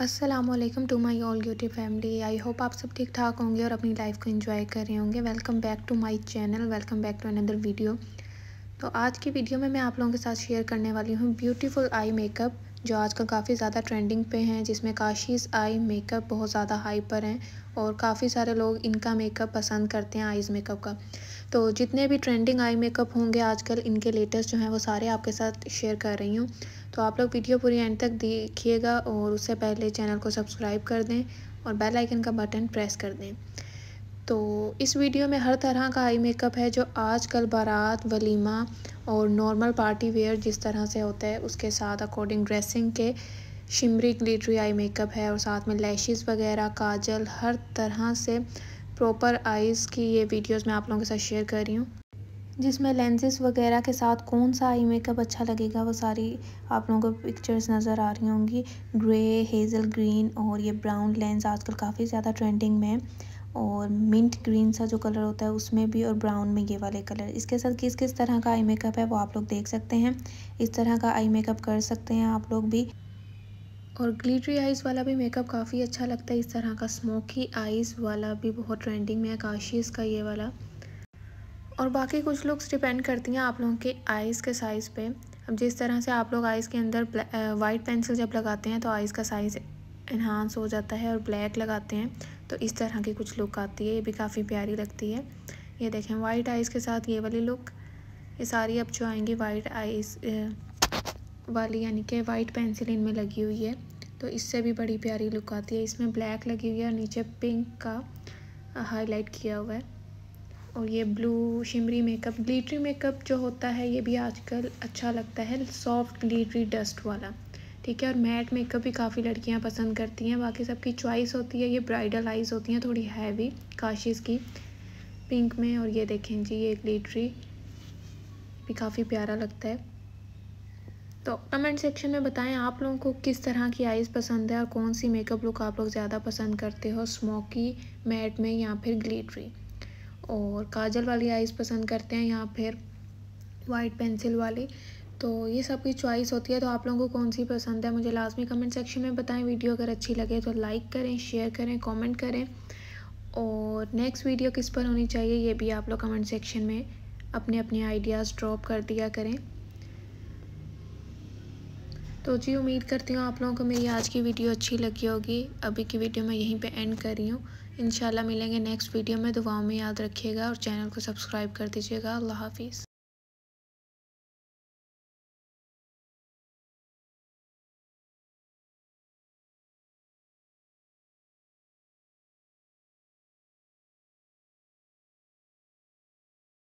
Aslam to my all beauty family I hope आप सब ठीक ठाक होंगे और अपनी लाइफ को इन्जॉय कर रहे होंगे welcome back to my channel welcome back to another video तो आज की वीडियो में मैं आप लोगों के साथ शेयर करने वाली हूँ ब्यूटीफुल आई मेकअप जो आजकल काफ़ी ज़्यादा ट्रेंडिंग पे हैं जिसमें काशीज़ आई मेकअप बहुत ज़्यादा हाई पर हैं और काफ़ी सारे लोग इनका मेकअप पसंद करते हैं आईज़ मेकअप का तो जितने भी ट्रेंडिंग आई मेकअप होंगे आजकल इनके लेटेस्ट जो हैं वो सारे आपके साथ शेयर कर रही हूँ तो आप लोग वीडियो पूरी एंड तक देखिएगा और उससे पहले चैनल को सब्सक्राइब कर दें और बेल आइकन का बटन प्रेस कर दें तो इस वीडियो में हर तरह का आई मेकअप है जो आजकल बारात वलीमा और नॉर्मल पार्टी वेयर जिस तरह से होता है उसके साथ अकॉर्डिंग ड्रेसिंग के शिमरी ग्लिटरी आई मेकअप है और साथ में लैशेस वगैरह काजल हर तरह से प्रॉपर आइज़ की ये वीडियोस मैं आप लोगों के साथ शेयर कर रही हूँ जिसमें लेंसेज वगैरह के साथ कौन सा आई मेकअप अच्छा लगेगा वो सारी आप लोगों को पिक्चर्स नज़र आ रही होंगी ग्रे हेज़ल ग्रीन और ये ब्राउन लेंस आजकल काफ़ी ज़्यादा ट्रेंडिंग में है और मिंट ग्रीन सा जो कलर होता है उसमें भी और ब्राउन में ये वाले कलर इसके साथ किस किस तरह का आई मेकअप है वो आप लोग देख सकते हैं इस तरह का आई मेकअप कर सकते हैं आप लोग भी और ग्लिटरी आइज़ वाला भी मेकअप काफ़ी अच्छा लगता है इस तरह का स्मोकी आइज़ वाला भी बहुत ट्रेंडिंग में है काशीज़ का ये वाला और बाकी कुछ लुक्स डिपेंड करती हैं आप लोगों के आइज़ के साइज़ पे अब जिस तरह से आप लोग आइज़ के अंदर वाइट पेंसिल जब लगाते हैं तो आइज़ का साइज़ इन्हांस हो जाता है और ब्लैक लगाते हैं तो इस तरह की कुछ लुक आती है ये भी काफ़ी प्यारी लगती है ये देखें वाइट आइज़ के साथ ये वाली लुक ये सारी अब जो आएंगी वाइट आइज़ वाली यानी कि वाइट पेंसिल इनमें लगी हुई है तो इससे भी बड़ी प्यारी लुक आती है इसमें ब्लैक लगी हुई है और नीचे पिंक का हाईलाइट किया हुआ है और ये blue shimmery makeup glittery makeup जो होता है ये भी आजकल अच्छा लगता है सॉफ्ट ग्लीटरी डस्ट वाला ठीक है और मैट मेकअप भी काफ़ी लड़कियां पसंद करती हैं बाकी सबकी चॉइस होती है ये ब्राइडल आइज़ होती हैं थोड़ी हैवी काशिश की पिंक में और ये देखें जी ये ग्लीटरी भी काफ़ी प्यारा लगता है तो कमेंट सेक्शन में बताएं आप लोगों को किस तरह की आइज़ पसंद है और कौन सी मेकअप लुक आप लोग ज़्यादा पसंद करते हो स्मोकी मैट में या फिर ग्लीटरी और काजल वाली आइज़ पसंद करते हैं या फिर वाइट पेंसिल वाली तो ये सबकी चॉइस होती है तो आप लोगों को कौन सी पसंद है मुझे लास्ट में कमेंट सेक्शन में बताएं वीडियो अगर अच्छी लगे तो लाइक करें शेयर करें कमेंट करें और नेक्स्ट वीडियो किस पर होनी चाहिए ये भी आप लोग कमेंट सेक्शन में अपने अपने आइडियाज़ ड्रॉप कर दिया करें तो जी उम्मीद करती हूँ आप लोगों को मेरी आज की वीडियो अच्छी लगी होगी अभी की वीडियो मैं यहीं पे एंड कर रही हूँ इंशाल्लाह मिलेंगे नेक्स्ट वीडियो में दुआओं में याद रखिएगा और चैनल को सब्सक्राइब कर दीजिएगा अल्लाह हाफिज़